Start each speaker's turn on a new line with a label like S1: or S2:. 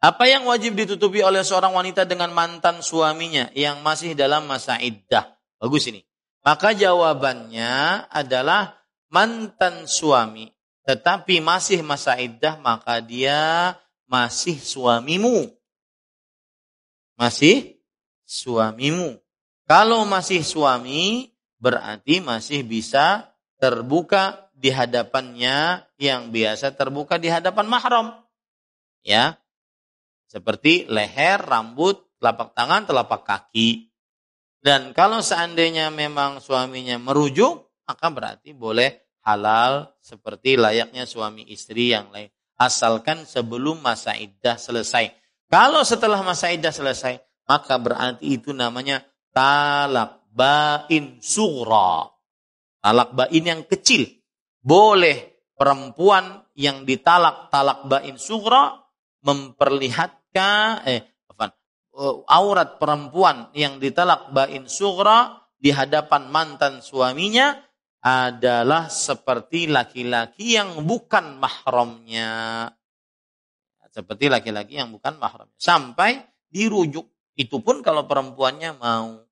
S1: Apa yang wajib ditutupi oleh seorang wanita dengan mantan suaminya yang masih dalam masa iddah? Bagus ini. Maka jawabannya adalah mantan suami tetapi masih masa iddah maka dia masih suamimu. Masih suamimu. Kalau masih suami berarti masih bisa terbuka di hadapannya yang biasa terbuka di hadapan mahram. Ya, seperti leher, rambut, telapak tangan, telapak kaki. Dan kalau seandainya memang suaminya merujuk, maka berarti boleh halal seperti layaknya suami istri yang lain. Asalkan sebelum masa iddah selesai. Kalau setelah masa iddah selesai, maka berarti itu namanya talak bain sugra. Talak bain yang kecil. Boleh perempuan yang ditalak talak bain sugra memperlihat ketika eh apa, eh, aurat perempuan yang ditalak bain sugra di hadapan mantan suaminya adalah seperti laki-laki yang bukan mahramnya. Seperti laki-laki yang bukan mahramnya. Sampai dirujuk. Itu pun kalau perempuannya mau.